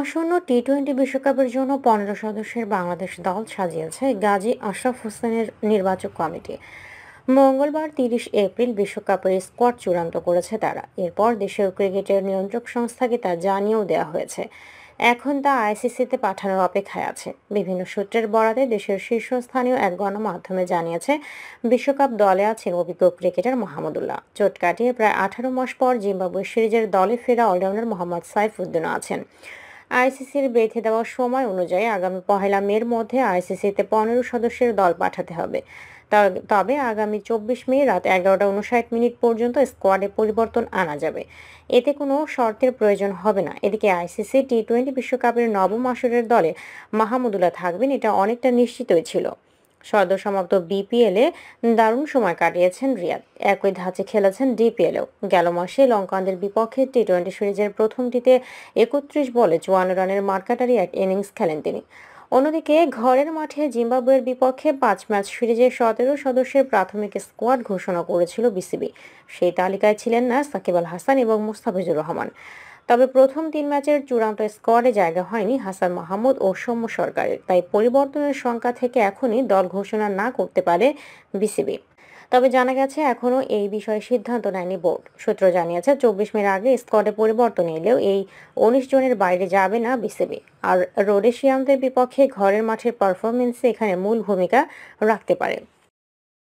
আসন্ন T twenty বিশ্বকাপের জন্য পনেরো সদস্যের বাংলাদেশ দল সাজিয়েছে গাজী আশরাফ হোসেনের নির্বাচক কমিটি মঙ্গলবার তিরিশ এপ্রিল বিশ্বকাপের স্কোয়াড চূড়ান্ত করেছে তারা এরপর দেশের ক্রিকেটের নিয়ন্ত্রক সংস্থাকে তা জানিয়েও দেওয়া হয়েছে এখন তা আইসিসিতে পাঠানোর অপেক্ষায় আছে বিভিন্ন সূত্রের বরাতে দেশের শীর্ষস্থানীয় এক গণমাধ্যমে জানিয়েছে বিশ্বকাপ দলে আছেন অভিজ্ঞ ক্রিকেটার মোহাম্মদুল্লাহ চোট কাটিয়ে প্রায় আঠারো মাস পর জিম্বাবুয়ে সিরিজের দলে ফেরা অলরাউন্ডার মোহাম্মদ সাইফ উদ্দিন আছেন আইসিসির বেঁধে দেওয়া সময় অনুযায়ী আগামী পহেলা মের মধ্যে আইসিসিতে পনেরো সদস্যের দল পাঠাতে হবে তবে আগামী চব্বিশ মে রাত এগারোটা উনষাট মিনিট পর্যন্ত স্কোয়াডে পরিবর্তন আনা যাবে এতে কোনো শর্তের প্রয়োজন হবে না এদিকে আইসিসি টি টোয়েন্টি বিশ্বকাপের নবম আসরের দলে মাহমুদুল্লাহ থাকবেন এটা অনেকটা নিশ্চিতই ছিল সদ্যসমাপ্ত বিপিএলে দারুণ সময় কাটিয়েছেন রিয়াদ একই ধাঁচে খেলেছেন এও গেল মাসে লঙ্কানদের বিপক্ষে টি টোয়েন্টি সিরিজের প্রথমটিতে একত্রিশ বলে চুয়ান্ন রানের মার্কাটারি এক ইনিংস খেলেন তিনি অন্যদিকে ঘরের মাঠে জিম্বাবুয়ের বিপক্ষে পাঁচ ম্যাচ সিরিজে সতেরো সদস্যের প্রাথমিক স্কোয়াড ঘোষণা করেছিল বিসিবি সেই তালিকায় ছিলেন না সাকিব আল হাসান এবং মুস্তাফিজুর রহমান তবে প্রথম তিন ম্যাচের চূড়ান্ত স্কোয়াডে জায়গা হয়নি হাসান মাহমুদ ও সৌম্য সরকারের তাই পরিবর্তনের সংখ্যা থেকে এখনই দল ঘোষণা না করতে পারে বিসিবি তবে জানা গেছে এখনও এই বিষয়ে সিদ্ধান্ত নেয়নি বোর্ড সূত্র জানিয়েছে চব্বিশ মের আগে স্কোয়াডে পরিবর্তন এলেও এই উনিশ জনের বাইরে যাবে না বিসিবি আর রোডেশিয়ানদের বিপক্ষে ঘরের মাঠের পারফরমেন্সে এখানে মূল ভূমিকা রাখতে পারে